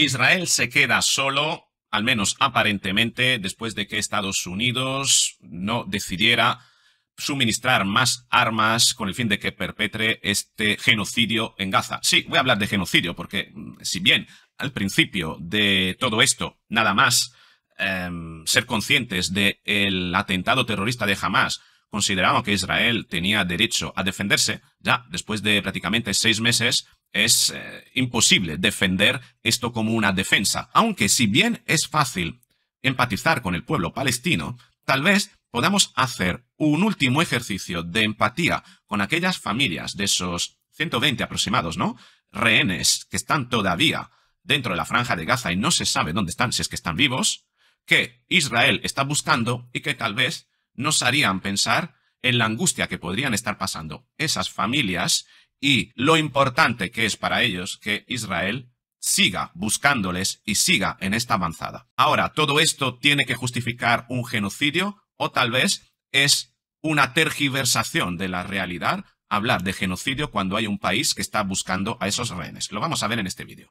Israel se queda solo, al menos aparentemente, después de que Estados Unidos no decidiera suministrar más armas con el fin de que perpetre este genocidio en Gaza. Sí, voy a hablar de genocidio porque mm, si bien al principio de todo esto, nada más em, ser conscientes del el atentado terrorista de Hamas, consideramos que Israel tenía derecho a defenderse, ya después de prácticamente seis meses es eh, imposible defender esto como una defensa, aunque si bien es fácil empatizar con el pueblo palestino, tal vez podamos hacer un último ejercicio de empatía con aquellas familias de esos 120 aproximados, ¿no? Rehenes que están todavía dentro de la franja de Gaza y no se sabe dónde están, si es que están vivos, que Israel está buscando y que tal vez nos harían pensar en la angustia que podrían estar pasando esas familias y lo importante que es para ellos que Israel siga buscándoles y siga en esta avanzada. Ahora, ¿todo esto tiene que justificar un genocidio o tal vez es una tergiversación de la realidad hablar de genocidio cuando hay un país que está buscando a esos rehenes? Lo vamos a ver en este vídeo.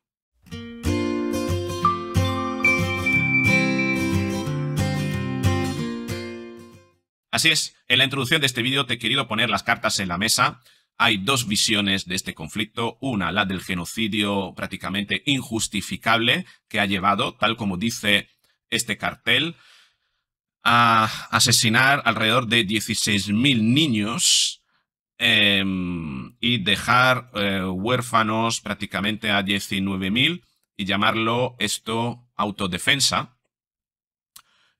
Así es, en la introducción de este vídeo te he querido poner las cartas en la mesa hay dos visiones de este conflicto. Una, la del genocidio prácticamente injustificable que ha llevado, tal como dice este cartel, a asesinar alrededor de 16.000 niños em, y dejar eh, huérfanos prácticamente a 19.000 y llamarlo esto autodefensa.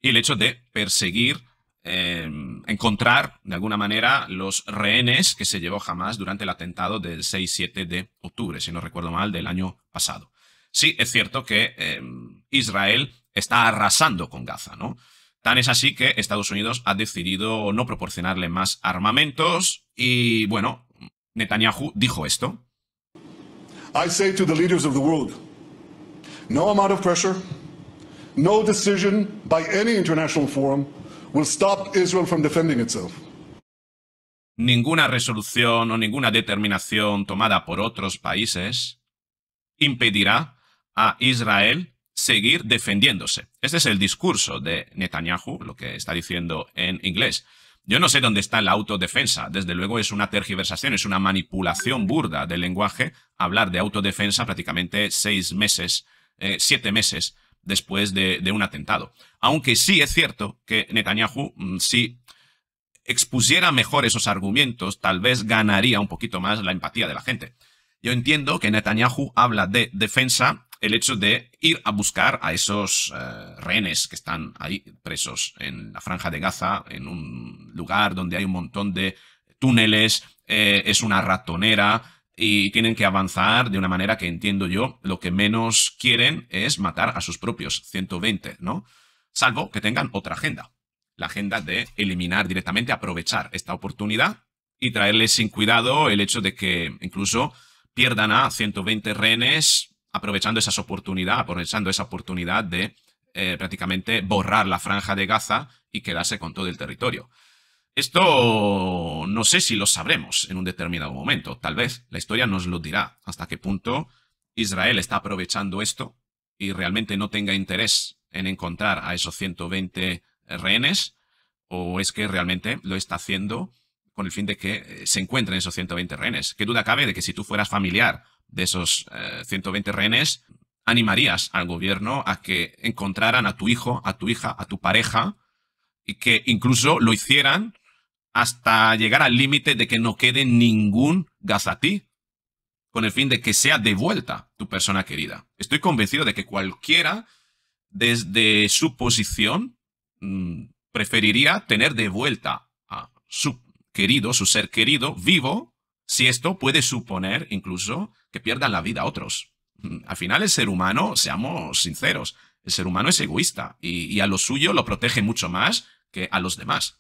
Y el hecho de perseguir Em, encontrar de alguna manera los rehenes que se llevó jamás durante el atentado del 6-7 de octubre, si no recuerdo mal, del año pasado. Sí, es cierto que em, Israel está arrasando con Gaza, ¿no? Tan es así que Estados Unidos ha decidido no proporcionarle más armamentos y, bueno, Netanyahu dijo esto. I say to the leaders of the world, no amount of pressure, no decision by any international forum will stop Israel from defending itself. Ninguna resolución o ninguna determinación tomada por otros países impedirá a Israel seguir defendiéndose. Este es el discurso de Netanyahu, lo que está diciendo en inglés. Yo no sé dónde está la autodefensa. Desde luego es una tergiversación, es una manipulación burda del lenguaje hablar de autodefensa prácticamente seis meses, eh, siete meses después de, un atentado. Aunque sí es cierto que Netanyahu, mm, si expusiera mejor esos argumentos, tal vez ganaría un poquito más la empatía de la gente. Yo entiendo que Netanyahu habla de defensa el hecho de ir a buscar a esos eh, rehenes que están ahí presos en la franja de Gaza, en un lugar donde hay un montón de túneles, eh, es una ratonera, y tienen que avanzar de una manera que entiendo yo, lo que menos quieren es matar a sus propios 120, ¿no? Salvo que tengan otra agenda, la agenda de eliminar directamente, aprovechar esta oportunidad y traerles sin cuidado el hecho de que incluso pierdan a 120 rehenes aprovechando esa oportunidad, aprovechando esa oportunidad de eh, prácticamente borrar la franja de Gaza y quedarse con todo el territorio. Esto no sé si lo sabremos en un determinado momento. Tal vez la historia nos lo dirá hasta qué punto Israel está aprovechando esto y realmente no tenga interés en encontrar a esos 120 rehenes o es que realmente lo está haciendo con el fin de que eh, se encuentren esos 120 rehenes. ¿Qué duda cabe de que si tú fueras familiar de esos 120 eh, rehenes, animarías al gobierno a que encontraran a tu hijo, a tu hija, a tu pareja y que incluso lo hicieran hasta llegar al límite de que no quede ningún ti, con el fin de que sea devuelta tu persona querida. Estoy convencido de que cualquiera, desde su posición, mm, preferiría tener de vuelta a su querido, su ser querido, vivo, si esto puede suponer incluso que pierdan la vida a otros. Mm, al final el ser humano, seamos sinceros, el ser humano es egoísta y a lo suyo lo protege mucho más que a los demás.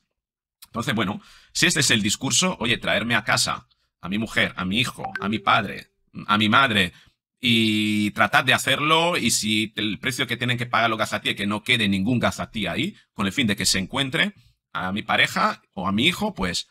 Entonces, bueno, si este es el discurso, oye, traerme a casa, a mi mujer, a mi hijo, a mi padre, a mi madre, y tratar de hacerlo, y si el precio que tienen que pagar los gazatíes, que no quede ningún gazatí ahí, con el fin de que se encuentre a mi pareja o a mi hijo, pues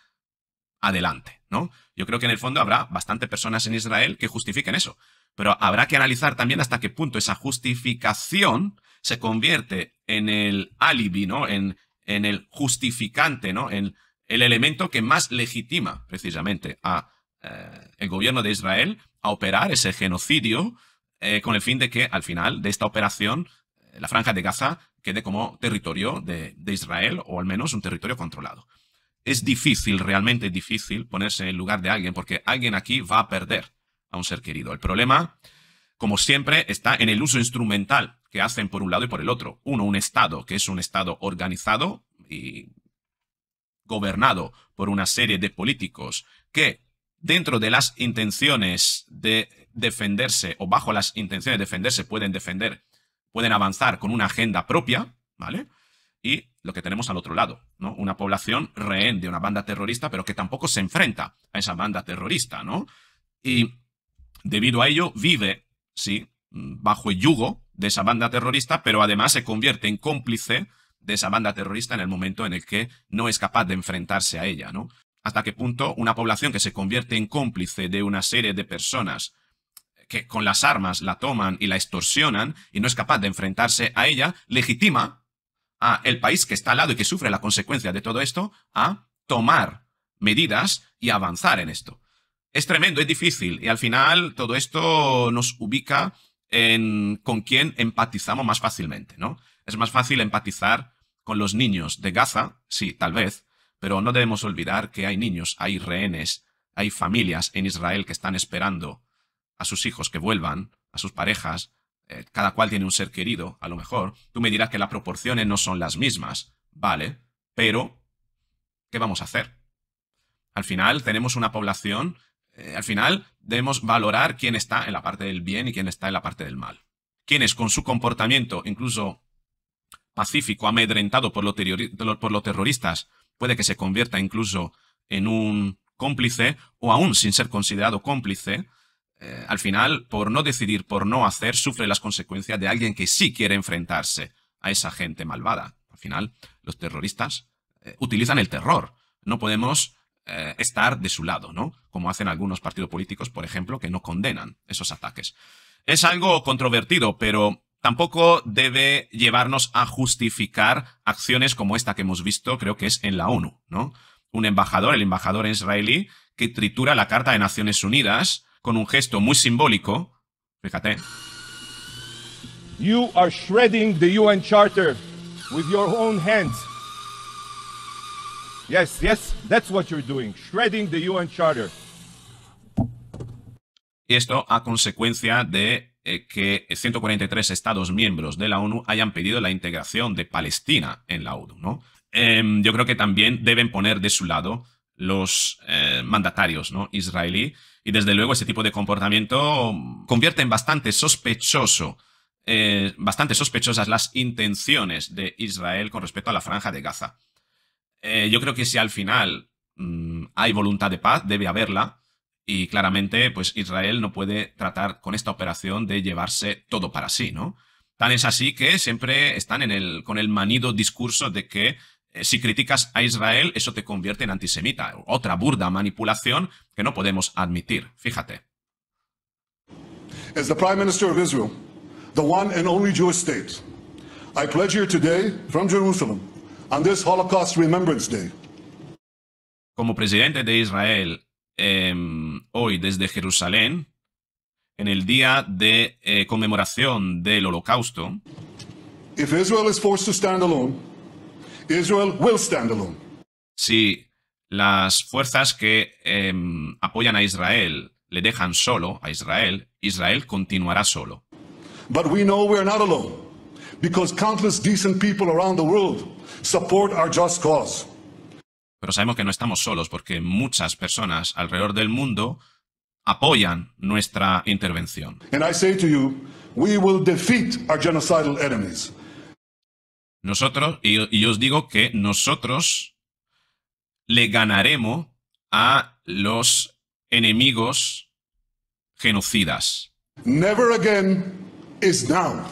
adelante, ¿no? Yo creo que en el fondo habrá bastante personas en Israel que justifiquen eso, pero habrá que analizar también hasta qué punto esa justificación se convierte en el alibi, ¿no? En en el justificante, ¿no? En el elemento que más legitima precisamente a eh, el gobierno de Israel a operar ese genocidio eh, con el fin de que al final de esta operación eh, la franja de Gaza quede como territorio de, de, Israel o al menos un territorio controlado. Es difícil, realmente difícil ponerse en el lugar de alguien porque alguien aquí va a perder a un ser querido. El problema como siempre, está en el uso instrumental que hacen por un lado y por el otro. Uno, un Estado, que es un Estado organizado y gobernado por una serie de políticos que dentro de las intenciones de defenderse o bajo las intenciones de defenderse pueden defender, pueden avanzar con una agenda propia, ¿vale? Y lo que tenemos al otro lado, ¿no? Una población rehén de una banda terrorista, pero que tampoco se enfrenta a esa banda terrorista, ¿no? Y debido a ello vive sí, bajo el yugo de esa banda terrorista, pero además se convierte en cómplice de esa banda terrorista en el momento en el que no es capaz de enfrentarse a ella, ¿no? Hasta qué punto una población que se convierte en cómplice de una serie de personas que con las armas la toman y la extorsionan y no es capaz de enfrentarse a ella, legitima a el país que está al lado y que sufre la consecuencia de todo esto a tomar medidas y avanzar en esto es tremendo, es difícil. Y al final todo esto nos ubica en con quién empatizamos más fácilmente, ¿no? Es más fácil empatizar con los niños de Gaza, sí, tal vez, pero no debemos olvidar que hay niños, hay rehenes, hay familias en Israel que están esperando a sus hijos que vuelvan, a sus parejas, eh, cada cual tiene un ser querido, a lo mejor. Tú me dirás que las proporciones no son las mismas, vale, pero ¿qué vamos a hacer? Al final tenemos una población eh, al final, debemos valorar quién está en la parte del bien y quién está en la parte del mal. Quienes con su comportamiento, incluso pacífico, amedrentado por, los terroristas, puede que se convierta incluso en un cómplice o aún sin ser considerado cómplice, eh, al final, por no decidir, por no hacer, sufre las consecuencias de alguien que sí quiere enfrentarse a esa gente malvada. Al final, los terroristas eh, utilizan el terror. No podemos eh, estar de su lado, ¿no? Como hacen algunos partidos políticos, por ejemplo, que no condenan esos ataques. Es algo controvertido, pero tampoco debe llevarnos a justificar acciones como esta que hemos visto, creo que es en la ONU, ¿no? Un embajador, el embajador israelí, que tritura la Carta de Naciones Unidas con un gesto muy simbólico. Fíjate. You are shredding the UN Charter with your own hands. Yes, yes, that's what you're doing, shredding the UN Charter. Y esto a consecuencia de eh, que 143 Estados miembros de la ONU hayan pedido la integración de Palestina en la ONU. ¿no? Em, yo creo que también deben poner de su lado los eh, mandatarios ¿no? israelí y desde luego ese tipo de comportamiento convierte en bastante sospechoso eh, bastante sospechosas las intenciones de Israel con respecto a la franja de Gaza. Eh, yo creo que si al final mm, hay voluntad de paz, debe haberla, y claramente pues Israel no puede tratar con esta operación de llevarse todo para sí, ¿no? Tan es así que siempre están en el, con el manido discurso de que eh, si criticas a Israel, eso te convierte en antisemita. Otra burda manipulación que no podemos admitir. Fíjate. As the Prime Minister of Israel, the one and only Jewish state, I pledge here today from Jerusalem como presidente de Israel, em, hoy desde Jerusalén, en el día de eh, conmemoración del Holocausto, Si las fuerzas que em, apoyan a Israel le dejan solo a Israel, Israel continuará solo. But we know not alone because countless decent people around the world support our just cause. Pero sabemos que no estamos solos porque muchas personas alrededor del mundo apoyan nuestra intervención. And I say to you, we will defeat our genocidal enemies. Nosotros, y, y, yo os digo que nosotros le ganaremos a los enemigos genocidas. Never again is now.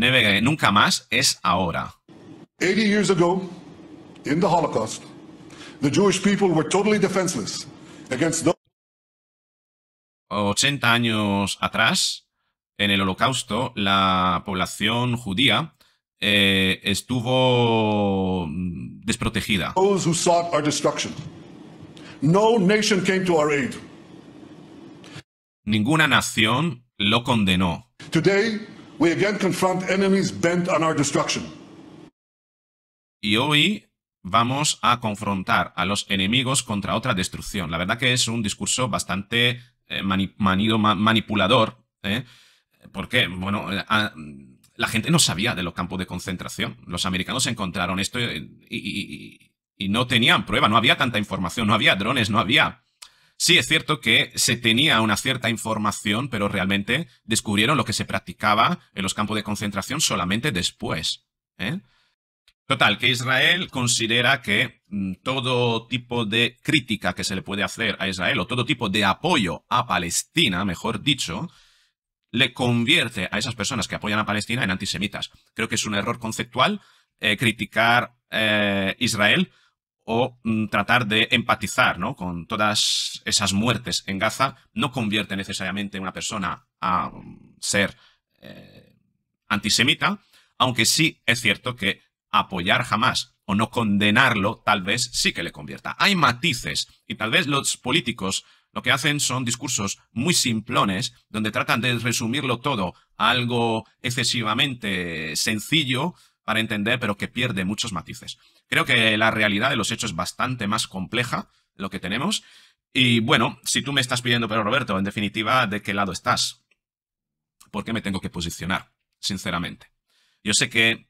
Neve, nunca más es ahora. 80 years ago, in the Holocaust, the Jewish people were totally defenseless against those 80 años atrás, en el Holocausto, la población judía eh, estuvo mm, desprotegida. Those who sought our destruction. No nation came to our aid. Ninguna nación lo condenó. Today, y hoy vamos a confrontar a los enemigos contra otra destrucción. La verdad que es un discurso bastante eh, manido, manipulador, ¿eh? porque, bueno, la gente no sabía de los campos de concentración. Los americanos encontraron esto y no tenían prueba, no había tanta información, no había drones, no había Sí, es cierto que se tenía una cierta información, pero realmente descubrieron lo que se practicaba en los campos de concentración solamente después. ¿eh? Total, que Israel considera que mm, todo tipo de crítica que se le puede hacer a Israel o todo tipo de apoyo a Palestina, mejor dicho, le convierte a esas personas que apoyan a Palestina en antisemitas. Creo que es un error conceptual eh, criticar a eh, Israel o mm, tratar de empatizar con todas esas muertes en Gaza no convierte necesariamente a una persona a mm, ser eh, antisemita, aunque sí es cierto que apoyar jamás o no condenarlo tal vez sí que le convierta. Hay matices y tal vez los políticos lo que hacen son discursos muy simplones donde tratan de resumirlo todo a algo excesivamente sencillo para entender pero que pierde muchos matices. Creo que la realidad de los hechos es bastante más compleja lo que tenemos. Y bueno, si tú me estás pidiendo, pero Roberto, en definitiva, ¿de qué lado estás? ¿Por qué me tengo que posicionar? Sinceramente. Yo sé que,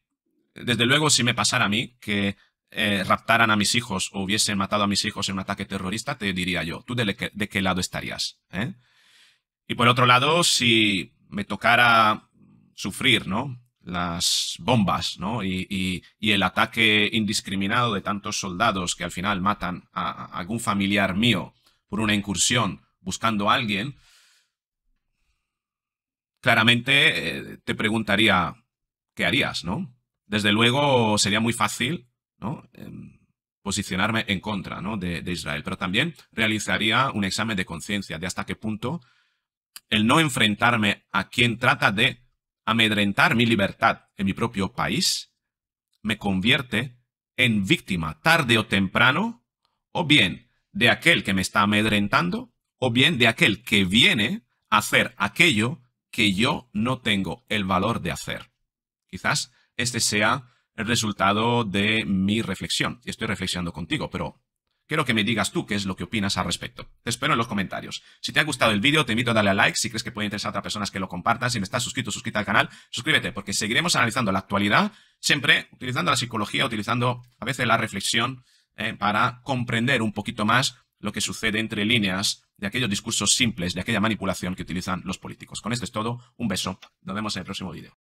desde luego, si me pasara a mí que eh, raptaran a mis hijos o hubiesen matado a mis hijos en un ataque terrorista, te diría yo, ¿tú de, qué lado estarías? Eh? Y por otro lado, si me tocara sufrir, ¿no? las bombas ¿no? y, el ataque indiscriminado de tantos soldados que al final matan a, algún familiar mío por una incursión buscando a alguien, claramente eh, te preguntaría qué harías, ¿no? Desde luego sería muy fácil ¿no? Em, posicionarme en contra de Israel, pero también realizaría un examen de conciencia de hasta qué punto el no enfrentarme a quien trata de amedrentar mi libertad en mi propio país, me convierte en víctima tarde o temprano, o bien de aquel que me está amedrentando, o bien de aquel que viene a hacer aquello que yo no tengo el valor de hacer. Quizás este sea el resultado de mi reflexión. Estoy reflexionando contigo, pero Quiero que me digas tú qué es lo que opinas al respecto. Te espero en los comentarios. Si te ha gustado el vídeo, te invito a darle a like. Si crees que puede interesar a otras personas que lo compartan, si no estás suscrito, suscríbete al canal, suscríbete, porque seguiremos analizando la actualidad, siempre utilizando la psicología, utilizando a veces la reflexión eh, para comprender un poquito más lo que sucede entre líneas de aquellos discursos simples, de aquella manipulación que utilizan los políticos. Con esto es todo, un beso, nos vemos en el próximo vídeo.